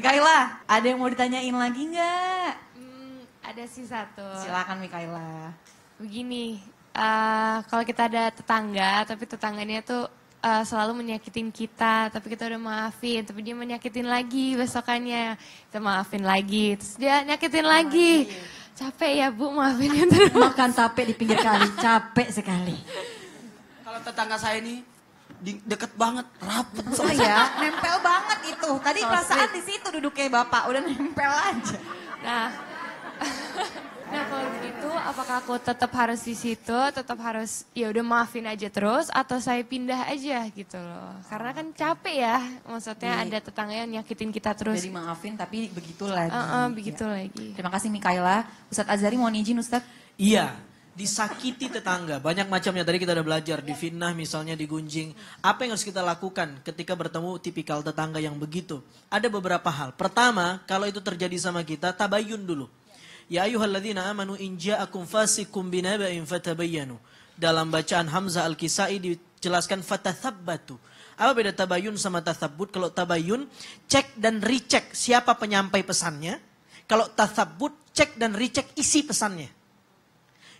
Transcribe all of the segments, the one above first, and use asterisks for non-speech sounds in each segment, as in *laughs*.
Mikaela, ada yang mau ditanyain lagi nggak? Hmm, ada sih satu. Silakan Mikaela. Begini, uh, kalau kita ada tetangga, tapi tetangganya tuh uh, selalu menyakitin kita, tapi kita udah maafin, tapi dia menyakitin lagi besokannya, kita maafin lagi, terus dia nyakitin oh, lagi. Iya. Capek ya bu, maafin terus. Makan tape di pinggir kali, capek sekali. Kalau tetangga saya ini deket banget, rapet oh ya, nempel banget itu. Tadi so perasaan di situ duduknya bapak, udah nempel aja. Nah, *laughs* nah kalau begitu, apakah aku tetap harus di situ, tetap harus ya udah maafin aja terus, atau saya pindah aja gitu loh? Karena kan capek ya, maksudnya Jadi, iya. ada tetangga yang nyakitin kita terus. Jadi maafin, tapi begitu lagi. Uh -uh, begitu ya. lagi. Terima kasih Mikaela. Ustadz Azari mau izin Ustadz? Iya disakiti tetangga. Banyak macamnya tadi kita udah belajar, di fitnah misalnya, di gunjing Apa yang harus kita lakukan ketika bertemu tipikal tetangga yang begitu? Ada beberapa hal. Pertama, kalau itu terjadi sama kita, tabayun dulu. Ya ayyuhalladzina amanu in ja'akum fasikum binaba'in fatabayyanu. Dalam bacaan Hamzah Al-Kisai dijelaskan fatathabbatu. Apa beda tabayun sama tathabbut? Kalau tabayun, cek dan recheck siapa penyampai pesannya. Kalau tathabbut, cek dan recheck isi pesannya.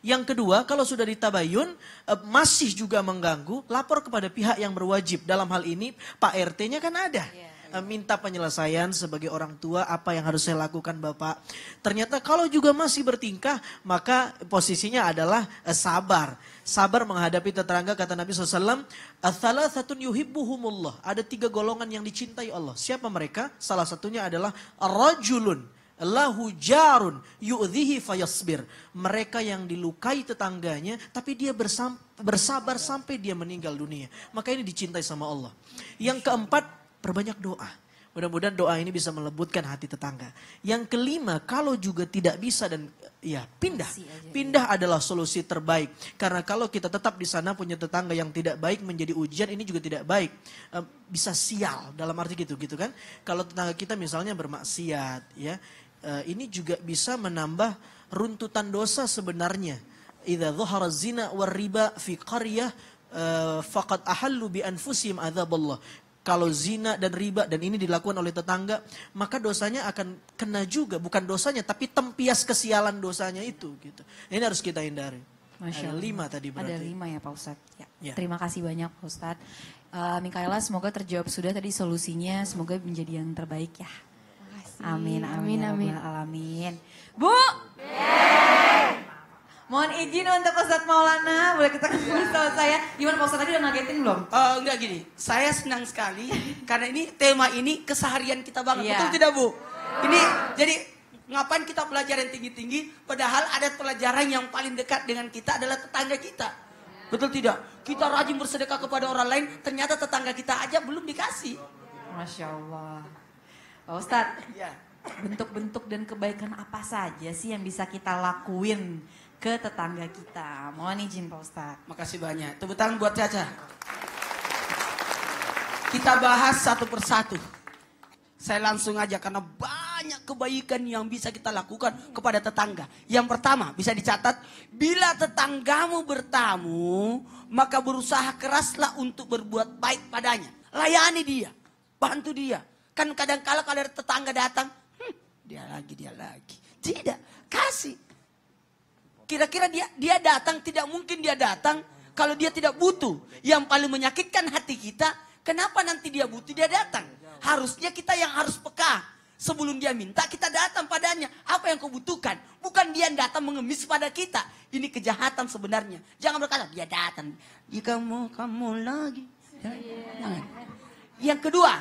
Yang kedua, kalau sudah ditabayun eh, masih juga mengganggu, lapor kepada pihak yang berwajib. Dalam hal ini Pak RT-nya kan ada. Iya, iya. Eh, minta penyelesaian sebagai orang tua apa yang harus saya lakukan Bapak. Ternyata kalau juga masih bertingkah maka posisinya adalah eh, sabar. Sabar menghadapi tetangga kata Nabi SAW. Thalathatun yuhibbuhumullah. Ada tiga golongan yang dicintai Allah. Siapa mereka? Salah satunya adalah rajulun lahu jarun yu'dhihi fayasbir. Mereka yang dilukai tetangganya tapi dia bersam, bersabar sampai dia meninggal dunia. Maka ini dicintai sama Allah. Yang keempat, perbanyak doa. Mudah-mudahan doa ini bisa melebutkan hati tetangga. Yang kelima, kalau juga tidak bisa dan ya pindah. Pindah adalah solusi terbaik. Karena kalau kita tetap di sana punya tetangga yang tidak baik menjadi ujian ini juga tidak baik. Bisa sial dalam arti gitu gitu kan. Kalau tetangga kita misalnya bermaksiat ya, Eh, ini juga bisa menambah runtutan dosa sebenarnya. Idza dhahara zina war riba fi qaryah eh, faqad ahallu bi anfusihim adzaballah. Kalau zina dan riba dan ini dilakukan oleh tetangga, maka dosanya akan kena juga, bukan dosanya tapi tempias kesialan dosanya itu gitu. Ini harus kita hindari. Masya Allah. Ada lima tadi berarti. Ada lima ya Pak Ustadz. Ya. ya. Terima kasih banyak Pak Ustadz. Uh, Mikaela semoga terjawab sudah tadi solusinya, semoga menjadi yang terbaik ya. Amin, amin, amin. Ya amin. Alamin. Bu! Yeah. Mohon izin untuk Ustadz Maulana, boleh kita ketemu sama saya. Gimana Pak Ustadz tadi udah ngagetin belum? Uh, enggak gini, saya senang sekali *laughs* karena ini tema ini keseharian kita banget. Yeah. Betul tidak Bu? Ini jadi ngapain kita pelajaran tinggi-tinggi padahal ada pelajaran yang paling dekat dengan kita adalah tetangga kita. Betul tidak? Kita rajin bersedekah kepada orang lain, ternyata tetangga kita aja belum dikasih. Masya Allah. Pak Ustadz, ya. bentuk-bentuk dan kebaikan apa saja sih yang bisa kita lakuin ke tetangga kita? Mohon izin Pak Ustadz. Makasih banyak. Tepuk tangan buat Caca. Kita bahas satu persatu. Saya langsung aja karena banyak kebaikan yang bisa kita lakukan kepada tetangga. Yang pertama bisa dicatat, bila tetanggamu bertamu, maka berusaha keraslah untuk berbuat baik padanya. Layani dia, bantu dia, Kan kadang kala kalau ada tetangga datang, hm, dia lagi, dia lagi. Tidak, kasih. Kira-kira dia dia datang, tidak mungkin dia datang kalau dia tidak butuh. Yang paling menyakitkan hati kita, kenapa nanti dia butuh, dia datang. Harusnya kita yang harus peka. Sebelum dia minta, kita datang padanya. Apa yang kau butuhkan? Bukan dia datang mengemis pada kita. Ini kejahatan sebenarnya. Jangan berkata, dia datang. Jika mau kamu lagi. Ya, yang kedua,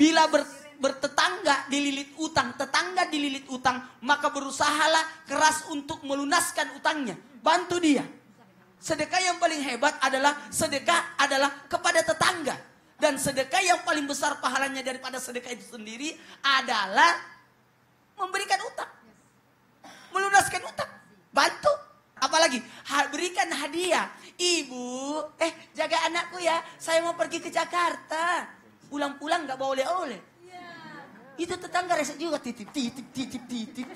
Bila ber, bertetangga dililit utang, tetangga dililit utang, maka berusahalah keras untuk melunaskan utangnya. Bantu dia. Sedekah yang paling hebat adalah sedekah adalah kepada tetangga. Dan sedekah yang paling besar pahalanya daripada sedekah itu sendiri adalah memberikan utang. Melunaskan utang. Bantu. Apalagi berikan hadiah. Ibu, eh jaga anakku ya. Saya mau pergi ke Jakarta pulang-pulang nggak boleh oleh Yeah. Itu tetangga resep juga titip, titip, titip, titip.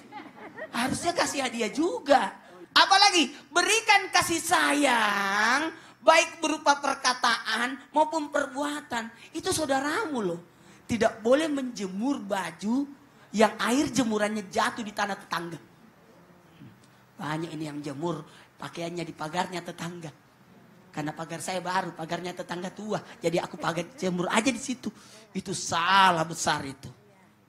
Harusnya kasih hadiah juga. Apalagi berikan kasih sayang, baik berupa perkataan maupun perbuatan. Itu saudaramu loh. Tidak boleh menjemur baju yang air jemurannya jatuh di tanah tetangga. Banyak ini yang jemur pakaiannya di pagarnya tetangga. Karena pagar saya baru, pagarnya tetangga tua. Jadi aku pagar jemur aja di situ. Itu salah besar itu.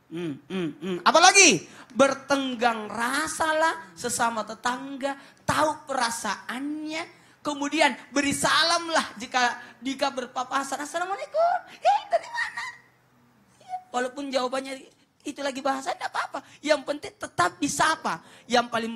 Hmm, hmm, hmm. Apalagi bertenggang rasalah sesama tetangga, tahu perasaannya, kemudian beri salam lah jika jika berpapasan assalamualaikum, eh dari mana? Iya, walaupun jawabannya itu lagi bahasa tidak apa-apa. Yang penting tetap disapa. Yang paling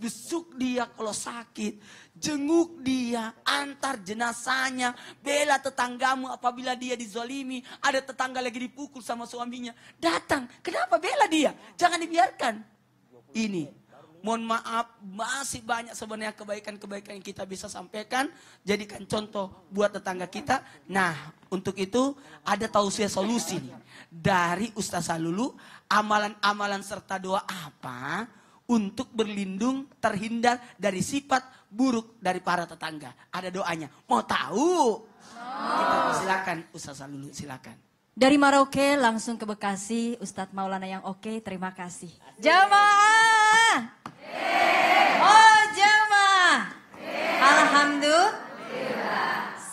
besuk dia kalau sakit, jenguk dia, antar jenazahnya, bela tetanggamu apabila dia dizolimi, ada tetangga lagi dipukul sama suaminya, datang. Kenapa bela dia? Jangan dibiarkan. Ini, mohon maaf, masih banyak sebenarnya kebaikan-kebaikan yang kita bisa sampaikan. Jadikan contoh buat tetangga kita. Nah, untuk itu ada tausiah solusi nih. Dari Ustaz Salulu, amalan-amalan serta doa apa untuk berlindung terhindar dari sifat buruk dari para tetangga. Ada doanya. Mau tahu? Oh. Silakan Ustaz Salulu, silakan. Dari Maroke langsung ke Bekasi, Ustadz Maulana yang oke, terima kasih. Jamaah!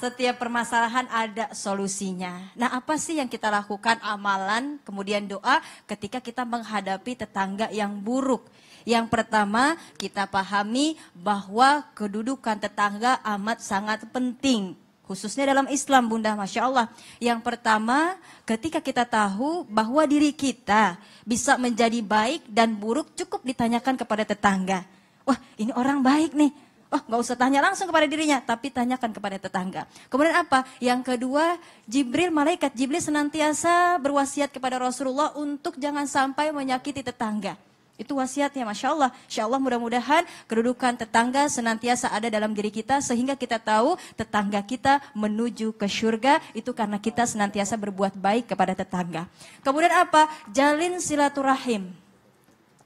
Setiap permasalahan ada solusinya. Nah, apa sih yang kita lakukan amalan kemudian doa ketika kita menghadapi tetangga yang buruk? Yang pertama, kita pahami bahwa kedudukan tetangga amat sangat penting khususnya dalam Islam Bunda Masya Allah. Yang pertama ketika kita tahu bahwa diri kita bisa menjadi baik dan buruk cukup ditanyakan kepada tetangga. Wah ini orang baik nih, Oh, nggak usah tanya langsung kepada dirinya, tapi tanyakan kepada tetangga. Kemudian apa? Yang kedua, Jibril malaikat Jibril senantiasa berwasiat kepada Rasulullah untuk jangan sampai menyakiti tetangga. Itu wasiatnya, Masya Allah. Insya Allah mudah-mudahan kedudukan tetangga senantiasa ada dalam diri kita sehingga kita tahu tetangga kita menuju ke surga itu karena kita senantiasa berbuat baik kepada tetangga. Kemudian apa? Jalin silaturahim.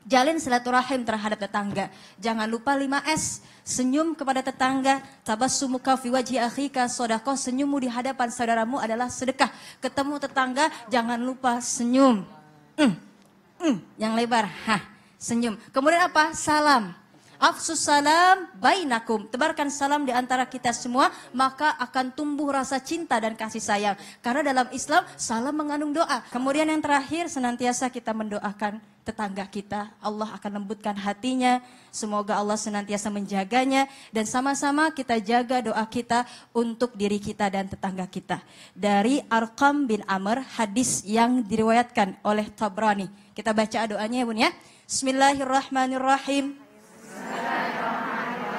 Jalin silaturahim terhadap tetangga. Jangan lupa 5S, senyum kepada tetangga, tabassumuka fi wajhi akhika, sodakoh, senyummu di hadapan saudaramu adalah sedekah. Ketemu tetangga, jangan lupa senyum. Mm, mm, yang lebar, hah, senyum. Kemudian apa? Salam afsus salam bainakum. Tebarkan salam di antara kita semua, maka akan tumbuh rasa cinta dan kasih sayang. Karena dalam Islam salam mengandung doa. Kemudian yang terakhir senantiasa kita mendoakan tetangga kita. Allah akan lembutkan hatinya. Semoga Allah senantiasa menjaganya dan sama-sama kita jaga doa kita untuk diri kita dan tetangga kita. Dari Arqam bin Amr hadis yang diriwayatkan oleh Tabrani. Kita baca doanya ya Bun ya. Bismillahirrahmanirrahim.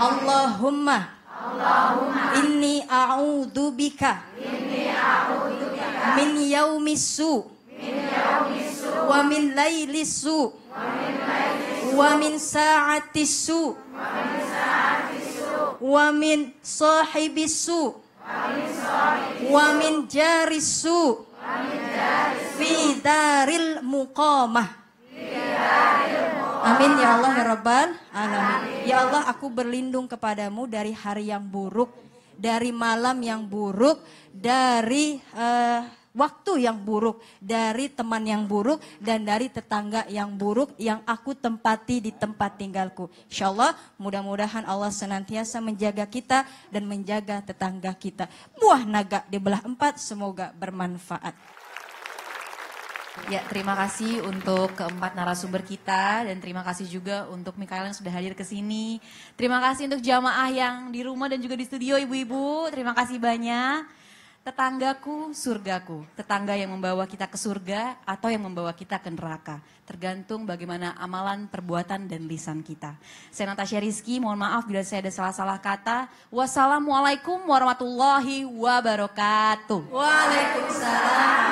Allahumma Allahumma inni a'udzu bika inni a'udzu bika min yaumi su min yaumi su wa min laili su wa min lailis su wa min sa'ati su wa min sa'atis su wa min sahibis su wa min jari su fi daril muqamah fi daril Amin ya Allah ya Rabbal Alamin. Ya Allah aku berlindung kepadamu dari hari yang buruk, dari malam yang buruk, dari uh, waktu yang buruk, dari teman yang buruk, dan dari tetangga yang buruk yang aku tempati di tempat tinggalku. Insya Allah mudah-mudahan Allah senantiasa menjaga kita dan menjaga tetangga kita. Buah naga di belah empat semoga bermanfaat. Ya, terima kasih untuk keempat narasumber kita dan terima kasih juga untuk Mikael yang sudah hadir ke sini. Terima kasih untuk jamaah yang di rumah dan juga di studio ibu-ibu. Terima kasih banyak. Tetanggaku, surgaku. Tetangga yang membawa kita ke surga atau yang membawa kita ke neraka. Tergantung bagaimana amalan, perbuatan, dan lisan kita. Saya Natasha Rizky, mohon maaf bila saya ada salah-salah kata. Wassalamualaikum warahmatullahi wabarakatuh. Waalaikumsalam.